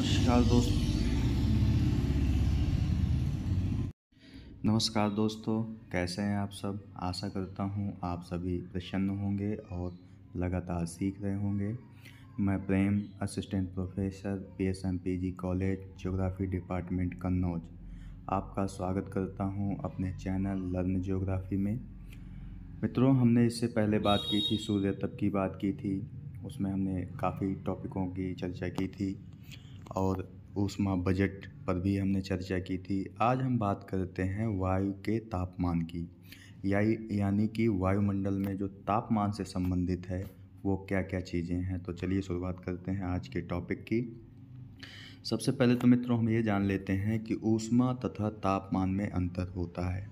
नमस्कार दोस्त नमस्कार दोस्तों कैसे हैं आप सब आशा करता हूं आप सभी प्रसन्न होंगे और लगातार सीख रहे होंगे मैं Prem assistant professor P S M P G college geography department Kannauj आपका स्वागत करता हूं अपने चैनल लर्न ज्योग्राफी में मित्रों हमने इससे पहले बात की थी सूर्य तब की बात की थी उसमें हमने काफ़ी टॉपिकों की चर्चा की थी और ऊष्मा बजट पर भी हमने चर्चा की थी आज हम बात करते हैं वायु के तापमान की या यानी कि वायुमंडल में जो तापमान से संबंधित है वो क्या क्या चीज़ें हैं तो चलिए शुरुआत करते हैं आज के टॉपिक की सबसे पहले तो मित्रों हम ये जान लेते हैं कि ऊष्मा तथा तापमान में अंतर होता है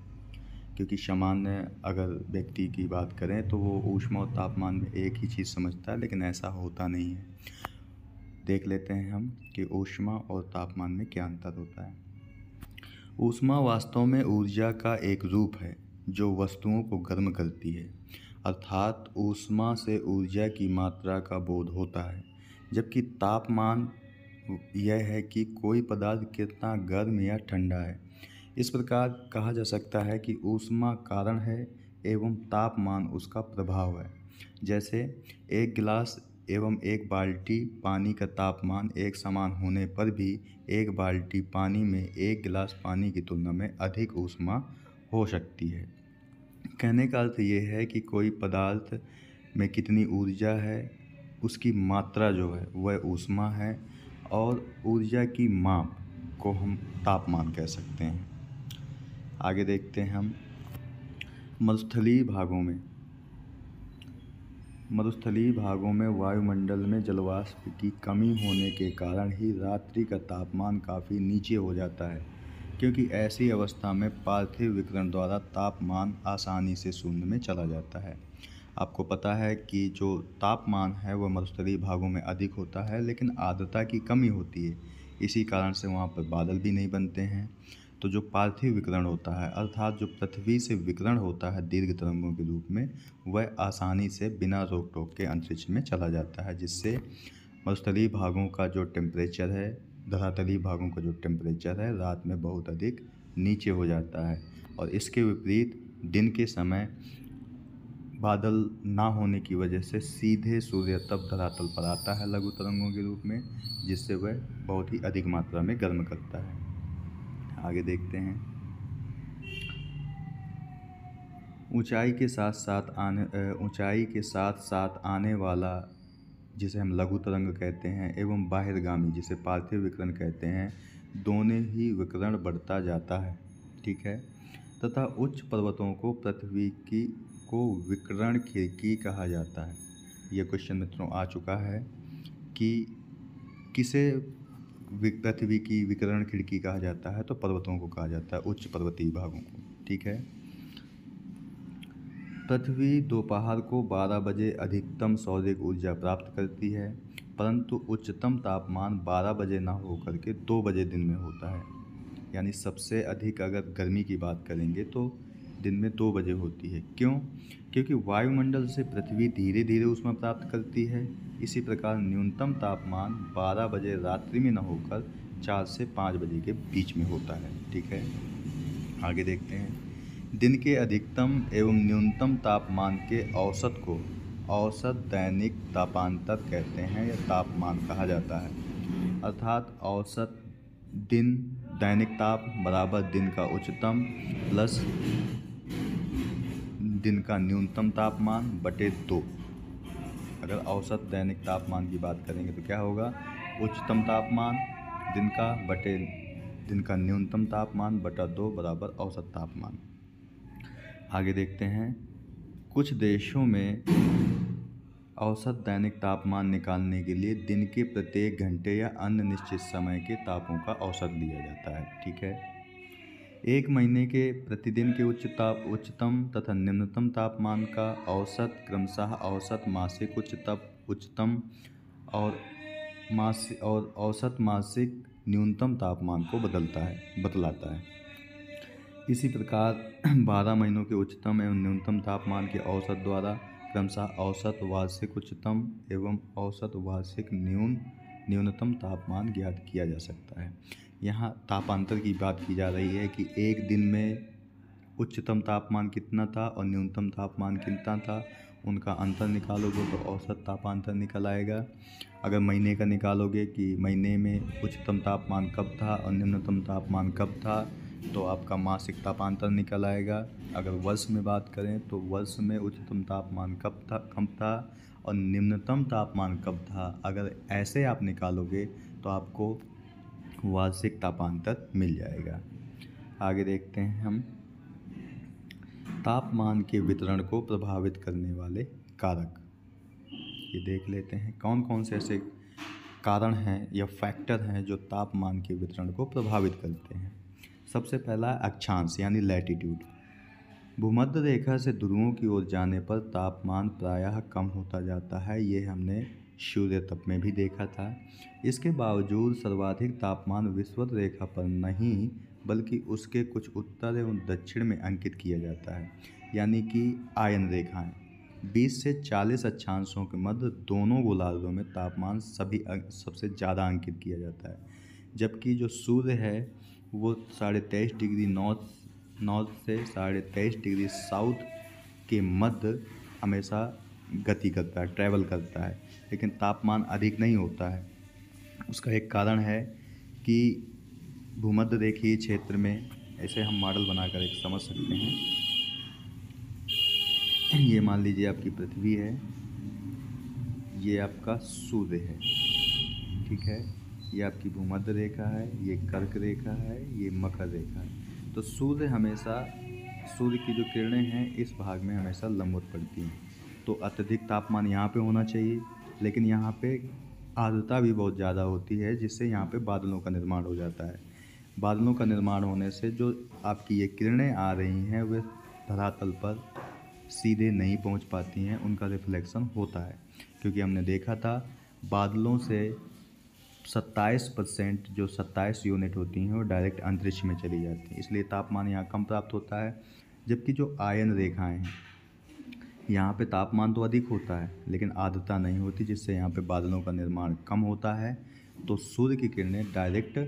क्योंकि सामान्य अगर व्यक्ति की बात करें तो वो ऊष्मा और तापमान में एक ही चीज़ समझता है लेकिन ऐसा होता नहीं है देख लेते हैं हम कि ऊष्मा और तापमान में क्या अंतर होता है ऊष्मा वास्तव में ऊर्जा का एक रूप है जो वस्तुओं को गर्म करती है अर्थात ऊष्मा से ऊर्जा की मात्रा का बोध होता है जबकि तापमान यह है कि कोई पदार्थ कितना गर्म या ठंडा है इस प्रकार कहा जा सकता है कि ऊष्मा कारण है एवं तापमान उसका प्रभाव है जैसे एक गिलास एवं एक बाल्टी पानी का तापमान एक समान होने पर भी एक बाल्टी पानी में एक गिलास पानी की तुलना में अधिक ऊष्मा हो सकती है कहने का अर्थ ये है कि कोई पदार्थ में कितनी ऊर्जा है उसकी मात्रा जो है वह ऊष्मा है और ऊर्जा की माप को हम तापमान कह सकते हैं आगे देखते हैं हम मरुस्थलीय भागों में मरुस्थलीय भागों में वायुमंडल में जलवाष्प की कमी होने के कारण ही रात्रि का तापमान काफ़ी नीचे हो जाता है क्योंकि ऐसी अवस्था में पार्थिव विकरण द्वारा तापमान आसानी से शून्य में चला जाता है आपको पता है कि जो तापमान है वह मरुस्थलीय भागों में अधिक होता है लेकिन आर्द्रता की कमी होती है इसी कारण से वहाँ पर बादल भी नहीं बनते हैं तो जो पार्थिव विकरण होता है अर्थात जो पृथ्वी से विकरण होता है दीर्घ तरंगों के रूप में वह आसानी से बिना रोक टोक के अंतरिक्ष में चला जाता है जिससे मरुस्थलीय भागों का जो टेम्परेचर है धरातलीय भागों का जो टेम्परेचर है रात में बहुत अधिक नीचे हो जाता है और इसके विपरीत दिन के समय बादल ना होने की वजह से सीधे सूर्य तब धरातल पर आता है लघु तरंगों के रूप में जिससे वह बहुत ही अधिक मात्रा में गर्म करता है आगे देखते हैं ऊंचाई के साथ साथ आने ऊंचाई के साथ साथ आने वाला जिसे हम लघु तरंग कहते हैं एवं बाहिरगामी जिसे पार्थिव विकरण कहते हैं दोनों ही विकरण बढ़ता जाता है ठीक है तथा उच्च पर्वतों को पृथ्वी की को विकरण खिड़की कहा जाता है यह क्वेश्चन मित्रों आ चुका है कि किसे पृथ्वी की विकरण खिड़की कहा जाता है तो पर्वतों को कहा जाता है उच्च पर्वतीय भागों को ठीक है पृथ्वी दोपहर को 12 बजे अधिकतम सौरिक ऊर्जा प्राप्त करती है परंतु उच्चतम तापमान 12 बजे ना होकर के 2 बजे दिन में होता है यानी सबसे अधिक अगर गर्मी की बात करेंगे तो दिन में दो बजे होती है क्यों क्योंकि वायुमंडल से पृथ्वी धीरे धीरे उसमें प्राप्त करती है इसी प्रकार न्यूनतम तापमान 12 बजे रात्रि में न होकर 4 से 5 बजे के बीच में होता है ठीक है आगे देखते हैं दिन के अधिकतम एवं न्यूनतम तापमान के औसत को औसत दैनिक तापांतर कहते हैं या तापमान कहा जाता है अर्थात औसत दिन दैनिक ताप बराबर दिन का उच्चतम प्लस दिन का न्यूनतम तापमान बटे दो अगर औसत दैनिक तापमान की बात करेंगे तो क्या होगा उच्चतम तापमान दिन का बटे दिन का न्यूनतम तापमान बटा दो बराबर औसत तापमान आगे देखते हैं कुछ देशों में औसत दैनिक तापमान निकालने के लिए दिन के प्रत्येक घंटे या अन्य निश्चित समय के तापों का औसत लिया जाता है ठीक है एक महीने के प्रतिदिन के उच्च ताप उच्चतम तथा निम्नतम तापमान का औसत क्रमशः औसत मासिक उच्च तप उच्चतम और मासिक और औसत मासिक न्यूनतम तापमान को बदलता है बतलाता है इसी प्रकार बारह महीनों के उच्चतम एवं न्यूनतम तापमान के औसत द्वारा क्रमशः औसत वार्षिक उच्चतम एवं औसत वार्षिक न्यून न्यूनतम तापमान ज्ञात किया जा सकता है यहाँ तापांतर की बात की जा रही है कि एक दिन में उच्चतम तापमान कितना था और न्यूनतम तापमान कितना था उनका अंतर निकालोगे तो औसत तापांतर निकल आएगा अगर महीने का निकालोगे कि महीने में उच्चतम तापमान कब था और न्यूनतम तापमान कब था तो आपका मासिक तापांतर निकल आएगा अगर वर्ष में बात करें तो वर्ष में उच्चतम तापमान कब था कम था और निम्नतम तापमान कब था अगर ऐसे आप निकालोगे तो आपको वार्षिक तापमान तक मिल जाएगा आगे देखते हैं हम तापमान के वितरण को प्रभावित करने वाले कारक ये देख लेते हैं कौन कौन से ऐसे कारण हैं या फैक्टर हैं जो तापमान के वितरण को प्रभावित करते हैं सबसे पहला अक्षांश यानी लैटिट्यूड भूमध्य रेखा से ध्रुवों की ओर जाने पर तापमान प्रायः कम होता जाता है ये हमने सूर्य तप में भी देखा था इसके बावजूद सर्वाधिक तापमान विश्वत रेखा पर नहीं बल्कि उसके कुछ उत्तर एवं दक्षिण में अंकित किया जाता है यानी कि आयन रेखाएं 20 से 40 अक्षांशों के मध्य दोनों गोलार्धों में तापमान सभी अं-, सबसे ज़्यादा अंकित किया जाता है जबकि जो सूर्य है वो साढ़े तेईस डिग्री नॉर्थ नॉर्थ से साढ़े तेईस डिग्री साउथ के मध्य हमेशा गति करता है ट्रैवल करता है लेकिन तापमान अधिक नहीं होता है उसका एक कारण है कि भूमध्य रेखीय क्षेत्र में ऐसे हम मॉडल बनाकर एक समझ सकते हैं ये मान लीजिए आपकी पृथ्वी है ये आपका सूर्य है ठीक है ये आपकी भूमध्य रेखा है ये कर्क रेखा है ये मकर रेखा है तो सूर्य हमेशा सूर्य की जो किरणें हैं इस भाग में हमेशा लंबवत पड़ती हैं तो अत्यधिक तापमान यहाँ पे होना चाहिए लेकिन यहाँ पे आर्द्रता भी बहुत ज़्यादा होती है जिससे यहाँ पे बादलों का निर्माण हो जाता है बादलों का निर्माण होने से जो आपकी ये किरणें आ रही हैं वे धरातल पर सीधे नहीं पहुँच पाती हैं उनका रिफ्लेक्शन होता है क्योंकि हमने देखा था बादलों से 27 परसेंट जो 27 यूनिट होती हैं वो डायरेक्ट अंतरिक्ष में चली जाती हैं इसलिए तापमान यहाँ कम प्राप्त होता है जबकि जो आयन रेखाएं हैं यहाँ पे तापमान तो अधिक होता है लेकिन आर्द्रता नहीं होती जिससे यहाँ पे बादलों का निर्माण कम होता है तो सूर्य की किरणें डायरेक्ट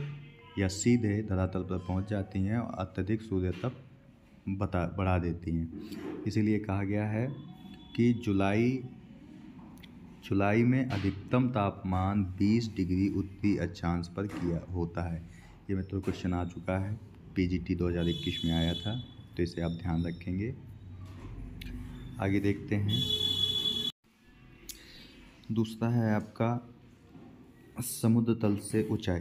या सीधे धरातल पर पहुँच जाती हैं और अत्यधिक सूर्य तप बता बढ़ा देती हैं इसीलिए कहा गया है कि जुलाई जुलाई में अधिकतम तापमान 20 डिग्री उत्तरी अक्षांश पर किया होता है ये मित्रों तो क्वेश्चन आ चुका है पीजीटी 2021 में आया था तो इसे आप ध्यान रखेंगे आगे देखते हैं दूसरा है आपका समुद्र तल से ऊंचाई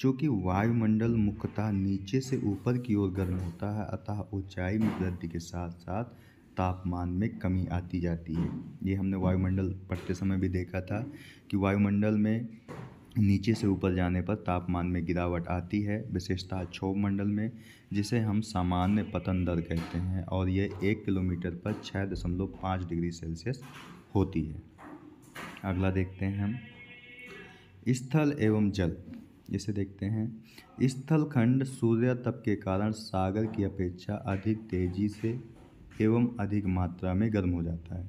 चूँकि वायुमंडल मुख्यतः नीचे से ऊपर की ओर गर्म होता है अतः ऊंचाई में वृद्धि के साथ साथ तापमान में कमी आती जाती है ये हमने वायुमंडल पढ़ते समय भी देखा था कि वायुमंडल में नीचे से ऊपर जाने पर तापमान में गिरावट आती है विशेषतः क्षोभ मंडल में जिसे हम सामान्य पतन दर कहते हैं और यह एक किलोमीटर पर छः दशमलव पाँच डिग्री सेल्सियस होती है अगला देखते हैं हम स्थल एवं जल इसे देखते हैं स्थल खंड सूर्य तप के कारण सागर की अपेक्षा अधिक तेजी से एवं अधिक मात्रा में गर्म हो जाता है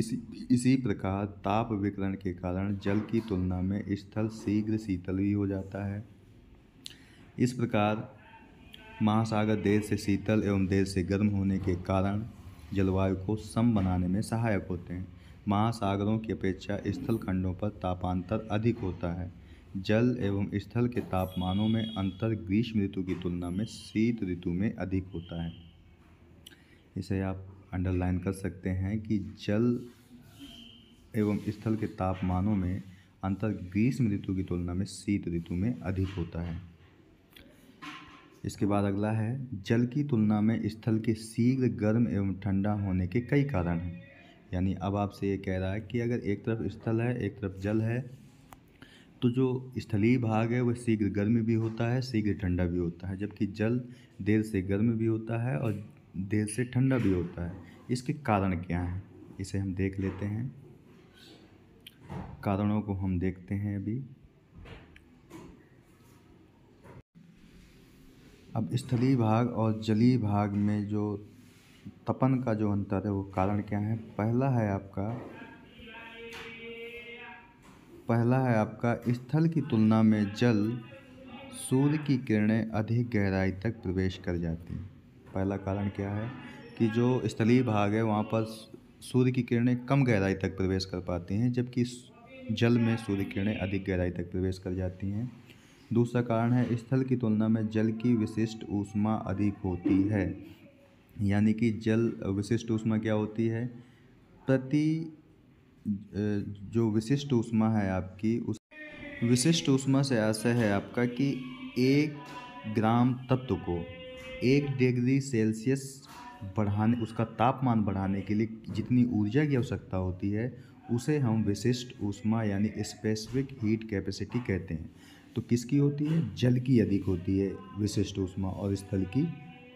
इसी इसी प्रकार ताप विकरण के कारण जल की तुलना में स्थल शीघ्र शीतल भी हो जाता है इस प्रकार महासागर देर से शीतल एवं देर से गर्म होने के कारण जलवायु को सम बनाने में सहायक होते हैं महासागरों की अपेक्षा स्थल खंडों पर तापांतर अधिक होता है जल एवं स्थल के तापमानों में अंतर ग्रीष्म ऋतु की तुलना में शीत ऋतु में अधिक होता है इसे आप अंडरलाइन कर सकते हैं कि जल एवं स्थल के तापमानों में अंतर ग्रीष्म ऋतु की तुलना में शीत ऋतु में अधिक होता है इसके बाद अगला है जल की तुलना में स्थल के शीघ्र गर्म एवं ठंडा होने के कई कारण हैं यानी अब आपसे ये कह रहा है कि अगर एक तरफ स्थल है एक तरफ जल है तो जो स्थलीय भाग है वह शीघ्र गर्म भी होता है शीघ्र ठंडा भी होता है जबकि जल देर से गर्म भी होता है और देर से ठंडा भी होता है इसके कारण क्या हैं इसे हम देख लेते हैं कारणों को हम देखते हैं अभी अब स्थलीय भाग और जलीय भाग में जो तपन का जो अंतर है वो कारण क्या है पहला है आपका पहला है आपका स्थल की तुलना में जल सूर्य की किरणें अधिक गहराई तक प्रवेश कर जाती हैं पहला कारण क्या है कि जो स्थलीय भाग है वहाँ पर सूर्य की किरणें कम गहराई तक प्रवेश कर पाती हैं जबकि जल में सूर्य किरणें अधिक गहराई तक प्रवेश कर जाती हैं दूसरा कारण है स्थल की तुलना में जल की विशिष्ट ऊष्मा अधिक होती है यानी कि जल विशिष्ट ऊष्मा क्या होती है प्रति जो विशिष्ट ऊष्मा है आपकी उस विशिष्ट ऊष्मा से ऐसा है आपका कि एक ग्राम तत्व को एक डिग्री सेल्सियस बढ़ाने उसका तापमान बढ़ाने के लिए जितनी ऊर्जा की आवश्यकता होती है उसे हम विशिष्ट ऊष्मा यानी स्पेसिफिक हीट कैपेसिटी कहते हैं तो किसकी होती है जल की अधिक होती है विशिष्ट ऊष्मा और स्थल की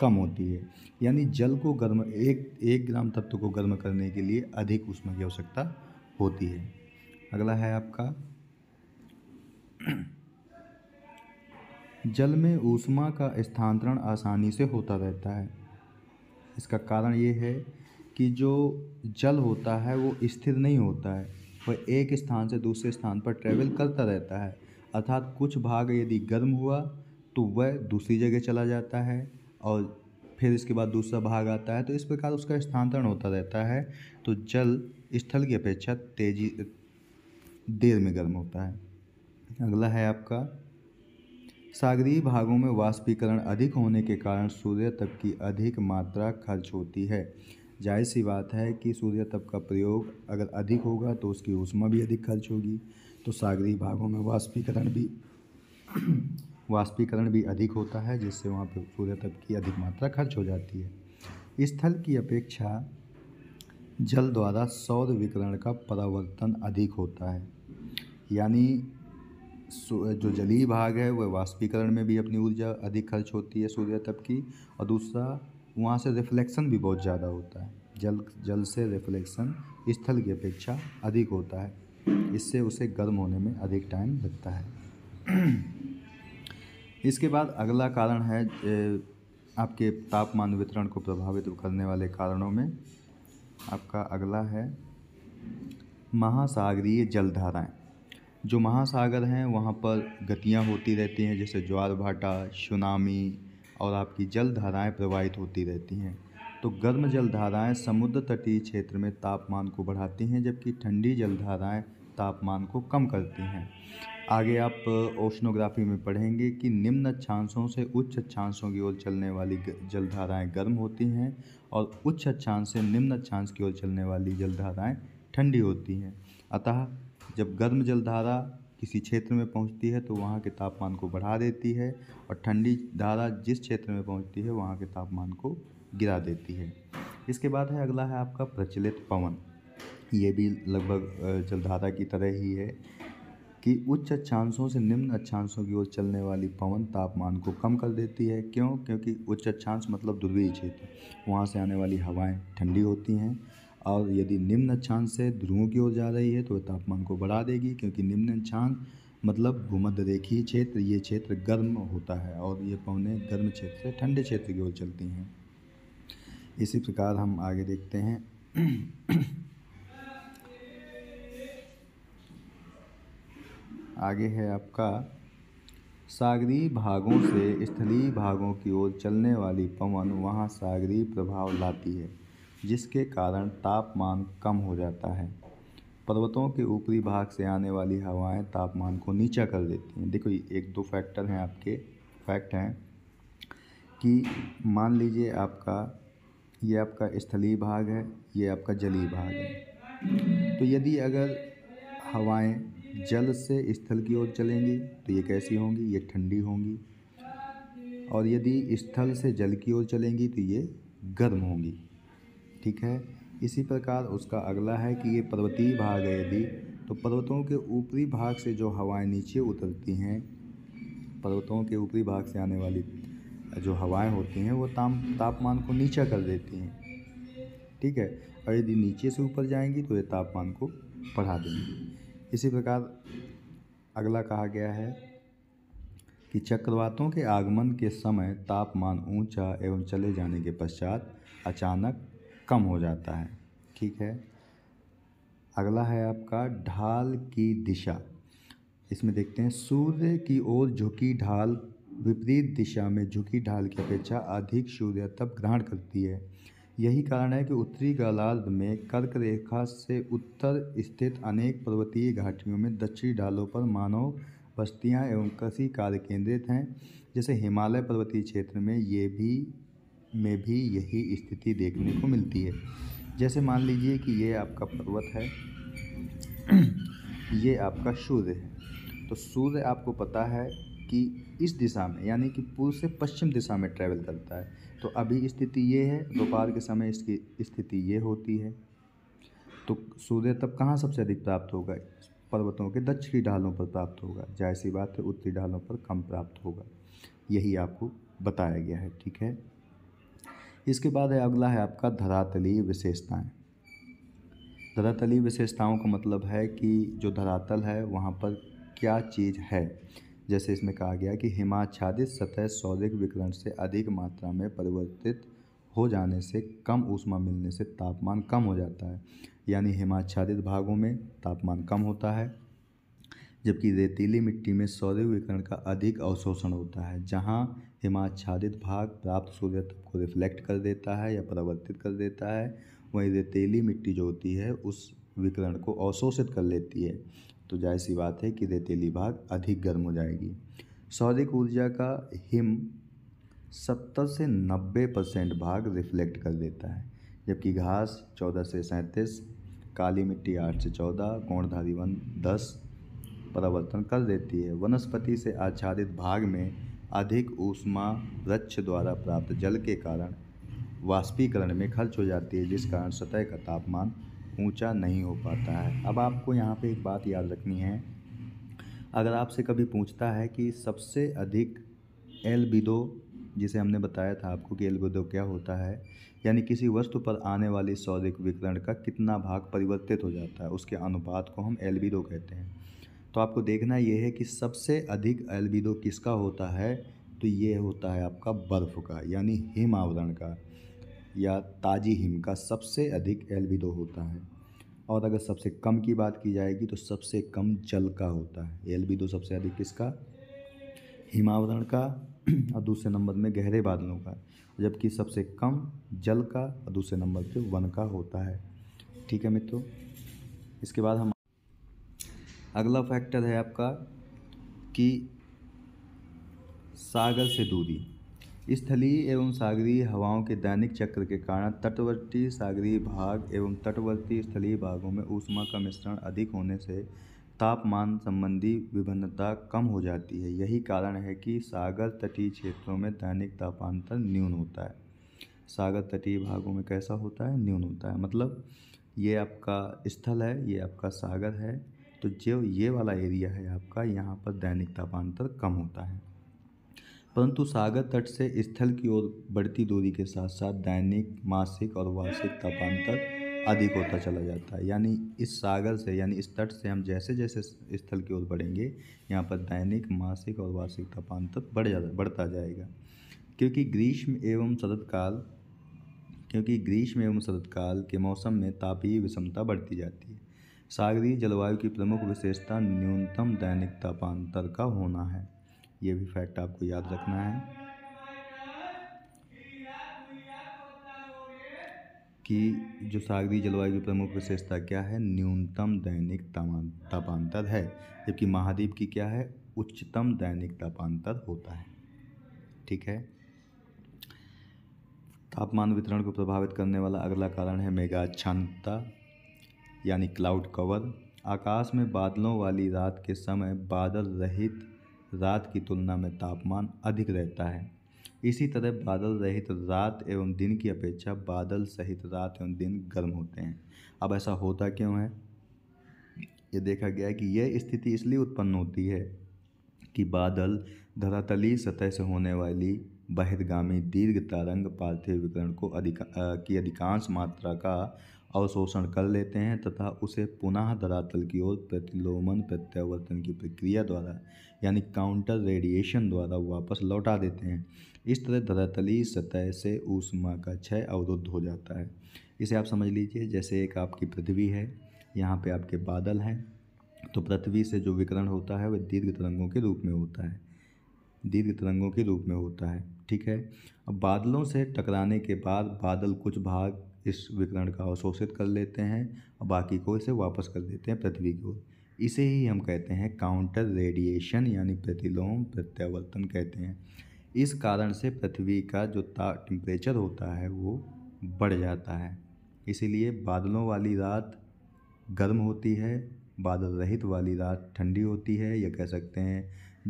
कम होती है यानी जल को गर्म एक एक ग्राम तत्व को गर्म करने के लिए अधिक ऊष्मा की आवश्यकता होती है अगला है आपका जल में ऊष्मा का स्थानांतरण आसानी से होता रहता है इसका कारण ये है कि जो जल होता है वो स्थिर नहीं होता है वह एक स्थान से दूसरे स्थान पर ट्रैवल करता रहता है अर्थात कुछ भाग यदि गर्म हुआ तो वह दूसरी जगह चला जाता है और फिर इसके बाद दूसरा भाग आता है तो इस प्रकार उसका स्थानांतरण होता रहता है तो जल स्थल की अपेक्षा तेजी देर में गर्म होता है अगला है आपका सागरीय भागों में वाष्पीकरण अधिक होने के कारण सूर्य तप की अधिक मात्रा खर्च होती है जाहिर सी बात है कि सूर्य तप का प्रयोग अगर अधिक होगा तो उसकी ऊष्मा भी अधिक खर्च होगी तो सागरीय भागों में वाष्पीकरण भी वाष्पीकरण भी अधिक होता है जिससे वहाँ पर सूर्य तप की अधिक मात्रा खर्च हो जाती है स्थल की अपेक्षा जल द्वारा सौर विकरण का परावर्तन अधिक होता है यानी जो जलीय भाग है वह वाष्पीकरण में भी अपनी ऊर्जा अधिक खर्च होती है सूर्य तप की और दूसरा वहाँ से रिफ्लेक्शन भी बहुत ज़्यादा होता है जल जल से रिफ्लेक्शन स्थल की अपेक्षा अधिक होता है इससे उसे गर्म होने में अधिक टाइम लगता है इसके बाद अगला कारण है आपके तापमान वितरण को प्रभावित करने वाले कारणों में आपका अगला है महासागरीय जलधाराएं जो महासागर हैं वहाँ पर गतियाँ होती रहती हैं जैसे ज्वार भाटा सुनामी और आपकी जल धाराएँ प्रवाहित होती रहती हैं तो गर्म जल धाराएँ समुद्र तटीय क्षेत्र में तापमान को बढ़ाती हैं जबकि ठंडी जल धाराएँ तापमान को कम करती हैं आगे आप ओशनोग्राफी में पढ़ेंगे कि निम्न अक्षांशों से उच्च अक्षांशों की ओर चलने वाली जलधाराएं गर्म होती हैं और उच्च अक्षांश से निम्न अक्षांश की ओर चलने वाली जलधाराएं ठंडी होती हैं अतः जब गर्म जलधारा किसी क्षेत्र में पहुँचती है तो वहाँ के तापमान को बढ़ा देती है और ठंडी धारा जिस क्षेत्र में पहुँचती है वहाँ के तापमान को गिरा देती है इसके बाद है अगला है आपका प्रचलित पवन ये भी लगभग जलधारा की तरह ही है कि उच्च अच्छांशों से निम्न अच्छांशों की ओर चलने वाली पवन तापमान को कम कर देती है क्यों क्योंकि उच्च अच्छांश मतलब ध्रुवीय क्षेत्र वहाँ से आने वाली हवाएं ठंडी होती हैं और यदि निम्न अक्षांश से ध्रुवों की ओर जा रही है तो तापमान को बढ़ा देगी क्योंकि निम्न अक्षांश मतलब भूमध्य रेखीय क्षेत्र ये क्षेत्र गर्म होता है और ये पवने गर्म क्षेत्र से ठंडे क्षेत्र की ओर चलती हैं इसी प्रकार हम आगे देखते हैं आगे है आपका सागरी भागों से स्थलीय भागों की ओर चलने वाली पवन वहाँ सागरी प्रभाव लाती है जिसके कारण तापमान कम हो जाता है पर्वतों के ऊपरी भाग से आने वाली हवाएं तापमान को नीचा कर देती हैं देखो एक दो फैक्टर हैं आपके फैक्ट हैं कि मान लीजिए आपका ये आपका स्थलीय भाग है ये आपका जलीय भाग है तो यदि अगर हवाएं जल से स्थल की ओर चलेंगी तो ये कैसी होंगी ये ठंडी होंगी और यदि स्थल से जल की ओर चलेंगी तो ये गर्म होंगी ठीक है इसी प्रकार उसका अगला है कि ये पर्वतीय भाग है यदि तो पर्वतों के ऊपरी भाग से जो हवाएं नीचे उतरती हैं पर्वतों के ऊपरी भाग से आने वाली जो हवाएं होती हैं वो ताम तापमान को नीचा कर देती हैं ठीक है और यदि नीचे से ऊपर जाएंगी तो ये तापमान को बढ़ा देंगी इसी प्रकार अगला कहा गया है कि चक्रवातों के आगमन के समय तापमान ऊंचा एवं चले जाने के पश्चात अचानक कम हो जाता है ठीक है अगला है आपका ढाल की दिशा इसमें देखते हैं सूर्य की ओर झुकी ढाल विपरीत दिशा में झुकी ढाल की अपेक्षा अधिक सूर्य तब ग्रहण करती है यही कारण है कि उत्तरी गलार्ध में कर्क रेखा से उत्तर स्थित अनेक पर्वतीय घाटियों में दक्षिणी ढालों पर मानव बस्तियां एवं कृषि कार्य केंद्रित हैं जैसे हिमालय पर्वतीय क्षेत्र में ये भी में भी यही स्थिति देखने को मिलती है जैसे मान लीजिए कि ये आपका पर्वत है ये आपका सूर्य है तो सूर्य आपको पता है कि इस दिशा में यानी कि पूर्व से पश्चिम दिशा में ट्रैवल करता है तो अभी स्थिति ये है दोपहर के समय इसकी स्थिति ये होती है तो सूर्य तब कहाँ सबसे अधिक प्राप्त होगा पर्वतों के दक्षिणी ढालों पर प्राप्त होगा जैसी बात है उत्तरी ढालों पर कम प्राप्त होगा यही आपको बताया गया है ठीक है इसके बाद है अगला है आपका धरातलीय विशेषताएँ धरातलीय विशेषताओं का मतलब है कि जो धरातल है वहाँ पर क्या चीज़ है जैसे इसमें कहा गया कि हिमाच्छादित सतह सौरिक विकरण से अधिक मात्रा में परिवर्तित हो जाने से कम ऊष्मा मिलने से तापमान कम हो जाता है यानी हिमाच्छादित भागों में तापमान कम होता है जबकि रेतीली मिट्टी में विकरण का अधिक अवशोषण होता है जहाँ हिमाच्छादित भाग प्राप्त सूर्य तप को रिफ्लेक्ट कर देता है या परावर्तित कर देता है वहीं रेतीली मिट्टी जो होती है उस विकिरण को अवशोषित कर लेती है तो जाहिर सी बात है कि रेतीली भाग अधिक गर्म हो जाएगी सौरिक ऊर्जा का हिम सत्तर से नब्बे परसेंट भाग रिफ्लेक्ट कर देता है जबकि घास चौदह से सैंतीस काली मिट्टी आठ से चौदह कोणधारी वन दस परावर्तन कर देती है वनस्पति से आच्छादित भाग में अधिक ऊष्मा वृक्ष द्वारा प्राप्त जल के कारण वाष्पीकरण में खर्च हो जाती है जिस कारण सतह का तापमान ऊंचा नहीं हो पाता है अब आपको यहाँ पे एक बात याद रखनी है अगर आपसे कभी पूछता है कि सबसे अधिक एल्बिदो जिसे हमने बताया था आपको कि एल्बिडो क्या होता है यानी किसी वस्तु पर आने वाली सौरिक विकरण का कितना भाग परिवर्तित हो जाता है उसके अनुपात को हम एल्बिडो कहते हैं तो आपको देखना ये है कि सबसे अधिक एल्बिडो किसका होता है तो ये होता है आपका बर्फ़ का यानी हिम आवरण का या ताजी हिम का सबसे अधिक एल्बिडो होता है और अगर सबसे कम की बात की जाएगी तो सबसे कम जल का होता है एल्बिडो सबसे अधिक किसका हिमावरण का और दूसरे नंबर में गहरे बादलों का जबकि सबसे कम जल का और दूसरे नंबर पे वन का होता है ठीक है मित्रों इसके बाद हम अगला फैक्टर है आपका कि सागर से दूरी स्थलीय एवं सागरीय हवाओं के दैनिक चक्र के कारण तटवर्ती सागरीय भाग एवं तटवर्ती स्थलीय भागों में ऊष्मा का मिश्रण अधिक होने से तापमान संबंधी विभिन्नता कम हो जाती है यही कारण है कि सागर तटीय क्षेत्रों में दैनिक तापांतर न्यून होता है सागर तटीय भागों में कैसा होता है न्यून होता है मतलब ये आपका स्थल है ये आपका सागर है तो जो ये वाला एरिया है आपका यहाँ पर दैनिक तापांतर कम होता है परंतु सागर तट से स्थल की ओर बढ़ती दूरी के साथ साथ दैनिक मासिक और वार्षिक तापांतर अधिक होता चला जाता है यानी इस सागर से यानी इस तट से हम जैसे जैसे स्थल की ओर बढ़ेंगे यहाँ पर दैनिक मासिक और वार्षिक तापांतर बढ़ जा बढ़ता जाएगा क्योंकि ग्रीष्म एवं शरतकाल क्योंकि ग्रीष्म एवं शरतकाल के मौसम में तापीय विषमता बढ़ती जाती है सागरीय जलवायु की प्रमुख विशेषता न्यूनतम दैनिक तापांतर का होना है ये भी फैक्ट आपको याद रखना है कि जो सागरीय जलवायु की प्रमुख विशेषता क्या है न्यूनतम दैनिक तापांतर है जबकि महाद्वीप की क्या है उच्चतम दैनिक तापांतर होता है ठीक है तापमान वितरण को प्रभावित करने वाला अगला कारण है मेघाच्छानता यानी क्लाउड कवर आकाश में बादलों वाली रात के समय बादल रहित रात की तुलना में तापमान अधिक रहता है इसी तरह बादल रहित रात एवं दिन की अपेक्षा बादल सहित रात एवं दिन गर्म होते हैं अब ऐसा होता क्यों है ये देखा गया है कि यह स्थिति इसलिए उत्पन्न होती है कि बादल धरातली सतह से होने वाली बहिर्गामी दीर्घ तरंग पार्थिव विकरण को अधिक की अधिकांश मात्रा का अवशोषण कर लेते हैं तथा उसे पुनः धरातल की ओर प्रतिलोमन प्रत्यावर्तन की प्रक्रिया द्वारा यानी काउंटर रेडिएशन द्वारा वापस लौटा देते हैं इस तरह धरातली सतह से ऊष्मा का क्षय अवरुद्ध हो जाता है इसे आप समझ लीजिए जैसे एक आपकी पृथ्वी है यहाँ पे आपके बादल हैं तो पृथ्वी से जो विकरण होता है वह दीर्घ तरंगों के रूप में होता है दीर्घ तरंगों के रूप में होता है ठीक है अब बादलों से टकराने के बाद बादल कुछ भाग इस विकरण का अवशोषित कर लेते हैं और बाकी को इसे वापस कर देते हैं पृथ्वी की ओर इसे ही हम कहते हैं काउंटर रेडिएशन यानी प्रतिलोम प्रत्यावर्तन कहते हैं इस कारण से पृथ्वी का जो ता टेम्परेचर होता है वो बढ़ जाता है इसीलिए बादलों वाली रात गर्म होती है बादल रहित वाली रात ठंडी होती है या कह सकते हैं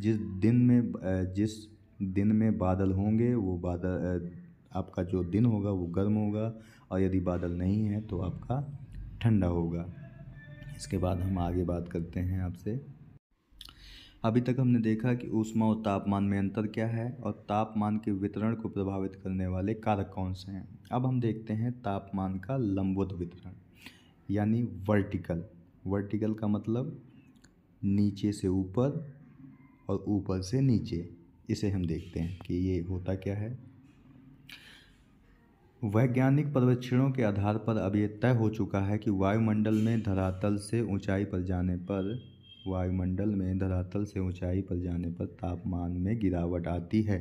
जिस दिन में जिस दिन में बादल होंगे वो बादल आपका जो दिन होगा वो गर्म होगा और यदि बादल नहीं है तो आपका ठंडा होगा इसके बाद हम आगे बात करते हैं आपसे अभी तक हमने देखा कि ऊष्मा और तापमान में अंतर क्या है और तापमान के वितरण को प्रभावित करने वाले कारक कौन से हैं अब हम देखते हैं तापमान का लंबवत वितरण यानी वर्टिकल वर्टिकल का मतलब नीचे से ऊपर और ऊपर से नीचे इसे हम देखते हैं कि ये होता क्या है वैज्ञानिक पर्वेक्षणों के आधार पर अब ये तय हो चुका है कि वायुमंडल में धरातल से ऊंचाई पर जाने पर वायुमंडल में धरातल से ऊंचाई पर जाने पर तापमान में गिरावट आती है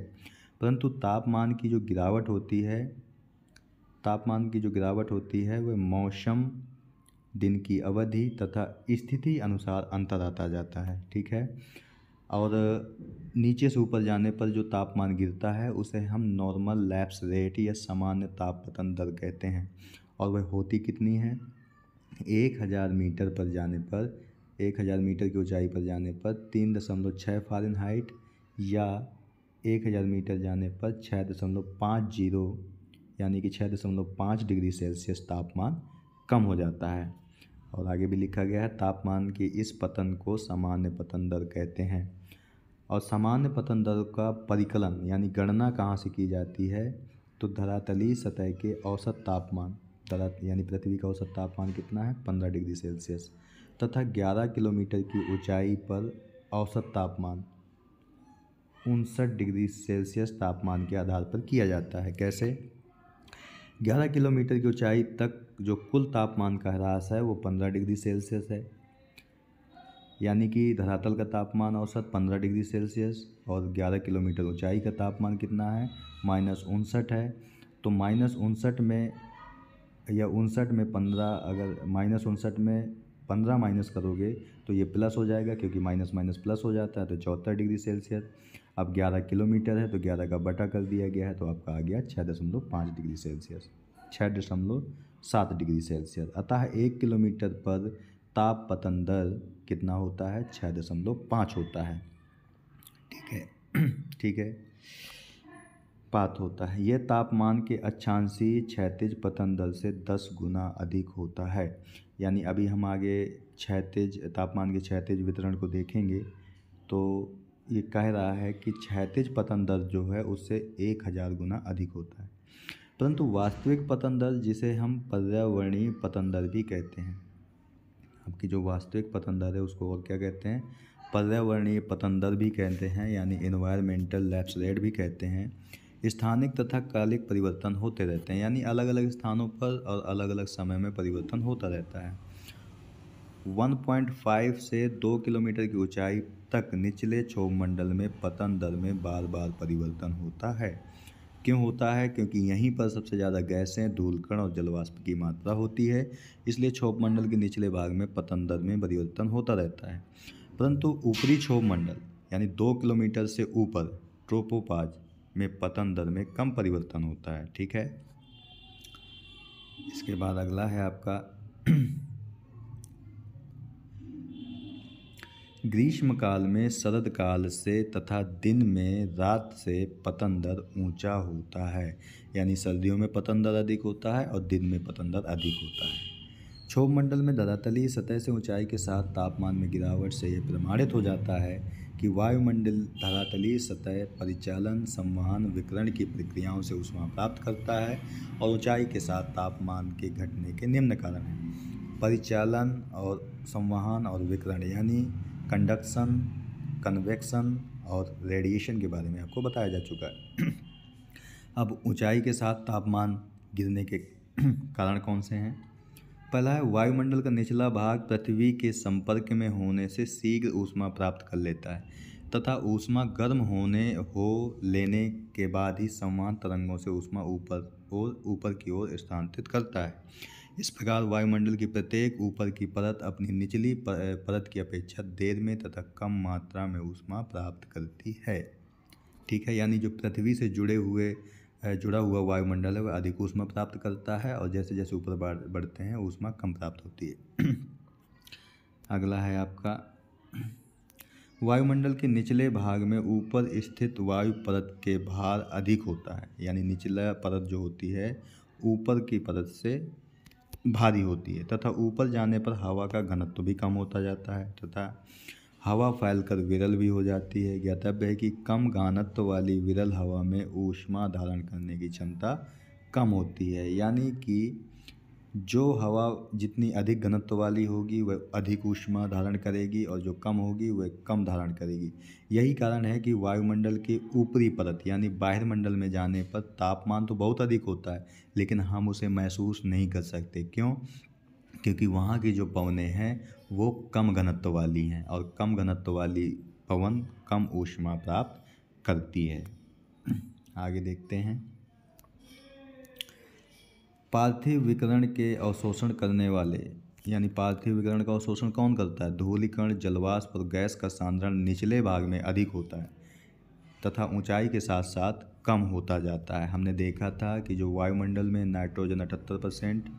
परंतु तापमान की जो गिरावट होती है तापमान की जो गिरावट होती है वह मौसम दिन की अवधि तथा स्थिति अनुसार अंतर आता जाता है ठीक है और नीचे से ऊपर जाने पर जो तापमान गिरता है उसे हम नॉर्मल लैप्स रेट या सामान्य ताप पतन दर कहते हैं और वह होती कितनी है एक हज़ार मीटर पर जाने पर एक हज़ार मीटर की ऊंचाई पर जाने पर तीन दशमलव छः फारिन हाइट या एक हज़ार मीटर जाने पर छः दशमलव पाँच जीरो यानी कि छः दशमलव पाँच डिग्री सेल्सियस तापमान कम हो जाता है और आगे भी लिखा गया है तापमान के इस पतन को सामान्य पतन दर कहते हैं और सामान्य पतन दर का परिकलन यानी गणना कहाँ से की जाती है तो धरातली सतह के औसत तापमान धरा यानी पृथ्वी का औसत तापमान कितना है पंद्रह डिग्री सेल्सियस तथा ग्यारह किलोमीटर की ऊंचाई पर औसत तापमान उनसठ डिग्री सेल्सियस तापमान के आधार पर किया जाता है कैसे ग्यारह किलोमीटर की ऊंचाई तक जो कुल तापमान का ह्रास है वो पंद्रह डिग्री सेल्सियस है यानी कि धरातल का तापमान औसत पंद्रह डिग्री सेल्सियस और ग्यारह किलोमीटर ऊंचाई का तापमान कितना है माइनस उनसठ है तो माइनस उनसठ में या उनसठ में पंद्रह अगर माइनस उनसठ में पंद्रह माइनस करोगे तो ये प्लस हो जाएगा क्योंकि माइनस माइनस प्लस हो जाता है तो चौहत्तर डिग्री सेल्सियस अब ग्यारह किलोमीटर है तो ग्यारह का बटा कर दिया गया है तो आपका आ गया छः दशमलव पाँच डिग्री सेल्सियस छः दशमलव सात डिग्री सेल्सियस अतः एक किलोमीटर पर ताप पतन दर कितना होता है छः दशमलव पाँच होता है ठीक है ठीक है पात होता है यह तापमान के अक्षांशीय क्षैतिज पतन दर से दस गुना अधिक होता है यानी अभी हम आगे क्षैतिज तापमान के क्षैतिज वितरण को देखेंगे तो ये कह रहा है कि क्षैतिज पतन दर जो है उससे एक हज़ार गुना अधिक होता है परंतु वास्तविक पतन दर जिसे हम पर्यावरणीय पतन दर भी कहते हैं आपकी जो वास्तविक पतन दर है उसको और क्या कहते हैं पर्यावरणीय पतन दर भी कहते हैं यानी इन्वायरमेंटल लैप्स रेट भी कहते हैं स्थानिक तथा कालिक परिवर्तन होते रहते हैं यानी अलग अलग स्थानों पर और अलग अलग समय में परिवर्तन होता रहता है 1.5 से 2 किलोमीटर की ऊंचाई तक निचले मंडल में पतन दर में बार बार परिवर्तन होता है क्यों होता है क्योंकि यहीं पर सबसे ज़्यादा गैसें धूलकण और जलवाष्प की मात्रा होती है इसलिए क्षोभ मंडल के निचले भाग में पतन दर में परिवर्तन होता रहता है परंतु ऊपरी क्षोभ मंडल यानी दो किलोमीटर से ऊपर ट्रोपोपाज में पतन दर में कम परिवर्तन होता है ठीक है इसके बाद अगला है आपका ग्रीष्मकाल में शरद काल से तथा दिन में रात से पतन दर ऊँचा होता है यानी सर्दियों में पतन दर अधिक होता है और दिन में पतन दर अधिक होता है क्षोभ मंडल में धरातलीय सतह से ऊंचाई के साथ तापमान में गिरावट से यह प्रमाणित हो जाता है कि वायुमंडल धरातलीय सतह परिचालन संवहन विकरण की प्रक्रियाओं से उष्मा प्राप्त करता है और ऊंचाई के साथ तापमान के घटने के निम्न कारण हैं परिचालन और संवहन और विकरण यानी कंडक्शन कन्वेक्शन और रेडिएशन के बारे में आपको बताया जा चुका है अब ऊंचाई के साथ तापमान गिरने के कारण कौन से हैं पहला है वायुमंडल का निचला भाग पृथ्वी के संपर्क में होने से शीघ्र ऊष्मा प्राप्त कर लेता है तथा ऊष्मा गर्म होने हो लेने के बाद ही समान तरंगों से ऊष्मा ऊपर और ऊपर की ओर स्थानांतरित करता है इस प्रकार वायुमंडल की प्रत्येक ऊपर की परत अपनी निचली परत की अपेक्षा देर में तथा कम मात्रा में ऊष्मा प्राप्त करती है ठीक है यानी जो पृथ्वी से जुड़े हुए जुड़ा हुआ वायुमंडल है वह अधिक ऊष्मा प्राप्त करता है और जैसे जैसे ऊपर बढ़ते हैं ऊष्मा कम प्राप्त होती है अगला है आपका वायुमंडल के निचले भाग में ऊपर स्थित वायु परत के भार अधिक होता है यानी निचला परत जो होती है ऊपर की परत से भारी होती है तथा ऊपर जाने पर हवा का घनत्व भी कम होता जाता है तथा हवा फैलकर विरल भी हो जाती है ज्ञातव्य है कि कम घनत्व वाली विरल हवा में ऊष्मा धारण करने की क्षमता कम होती है यानी कि जो हवा जितनी अधिक घनत्व वाली होगी वह अधिक ऊष्मा धारण करेगी और जो कम होगी वह कम धारण करेगी यही कारण है कि वायुमंडल के ऊपरी परत यानी बाहर मंडल में जाने पर तापमान तो बहुत अधिक होता है लेकिन हम उसे महसूस नहीं कर सकते क्यों क्योंकि वहाँ की जो पवनें हैं वो कम घनत्व वाली हैं और कम घनत्व वाली पवन कम ऊष्मा प्राप्त करती है आगे देखते हैं पार्थिव विकरण के अवशोषण करने वाले यानी पार्थिव विकरण का अवशोषण कौन करता है धूलिकण जलवाष्प और गैस का सांद्रण निचले भाग में अधिक होता है तथा ऊंचाई के साथ साथ कम होता जाता है हमने देखा था कि जो वायुमंडल में नाइट्रोजन अठहत्तर परसेंट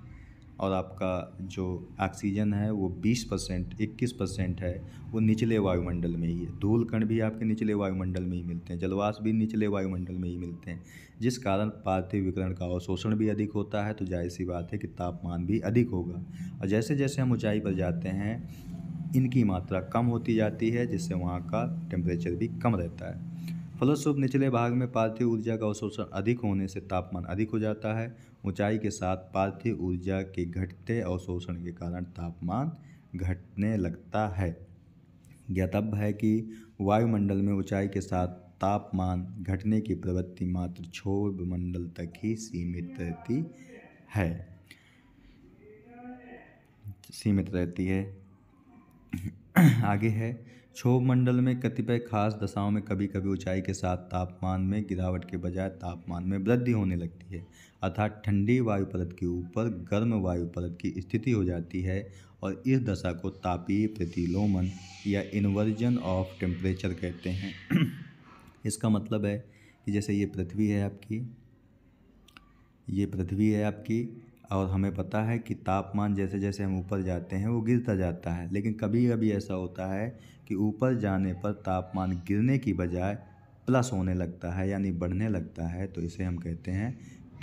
और आपका जो ऑक्सीजन है वो 20 परसेंट इक्कीस परसेंट है वो निचले वायुमंडल में ही है धूल कण भी आपके निचले वायुमंडल में ही मिलते हैं जलवास भी निचले वायुमंडल में ही मिलते हैं जिस कारण पार्थिव विकरण का अवशोषण भी अधिक होता है तो जाहिर सी बात है कि तापमान भी अधिक होगा और जैसे जैसे हम ऊँचाई पर जाते हैं इनकी मात्रा कम होती जाती है जिससे वहाँ का टेम्परेचर भी कम रहता है फलस्वरूप निचले भाग में पार्थिव ऊर्जा का अवशोषण अधिक होने से तापमान अधिक हो जाता है ऊंचाई के साथ पार्थिव ऊर्जा के घटते अवशोषण के कारण तापमान घटने लगता है ज्ञातव्य है कि वायुमंडल में ऊंचाई के साथ तापमान घटने की प्रवृत्ति मात्र क्षोभ मंडल तक ही सीमित रहती है सीमित रहती है आगे है क्षोभ मंडल में कतिपय खास दशाओं में कभी कभी ऊंचाई के साथ तापमान में गिरावट के बजाय तापमान में वृद्धि होने लगती है अर्थात ठंडी वायु परत के ऊपर गर्म वायु परत की स्थिति हो जाती है और इस दशा को तापीय प्रतिलोमन या इन्वर्जन ऑफ टेम्परेचर कहते हैं इसका मतलब है कि जैसे ये पृथ्वी है आपकी ये पृथ्वी है आपकी और हमें पता है कि तापमान जैसे जैसे हम ऊपर जाते हैं वो गिरता जाता है लेकिन कभी कभी ऐसा होता है कि ऊपर जाने पर तापमान गिरने की बजाय प्लस होने लगता है यानी बढ़ने लगता है तो इसे हम कहते हैं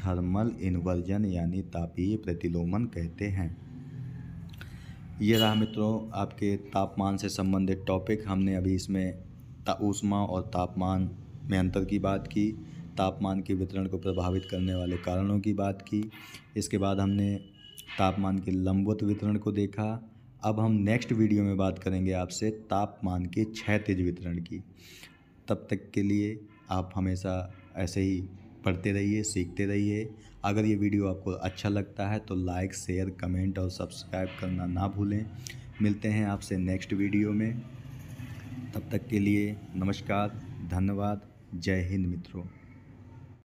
थर्मल इन्वर्जन यानी तापीय प्रतिलोमन कहते हैं ये रहा मित्रों आपके तापमान से संबंधित टॉपिक हमने अभी इसमें ऊष्मा और तापमान में अंतर की बात की तापमान के वितरण को प्रभावित करने वाले कारणों की बात की इसके बाद हमने तापमान के लंबवत वितरण को देखा अब हम नेक्स्ट वीडियो में बात करेंगे आपसे तापमान के क्षैतिज वितरण की तब तक के लिए आप हमेशा ऐसे ही पढ़ते रहिए सीखते रहिए अगर ये वीडियो आपको अच्छा लगता है तो लाइक शेयर कमेंट और सब्सक्राइब करना ना भूलें मिलते हैं आपसे नेक्स्ट वीडियो में तब तक के लिए नमस्कार धन्यवाद जय हिंद मित्रों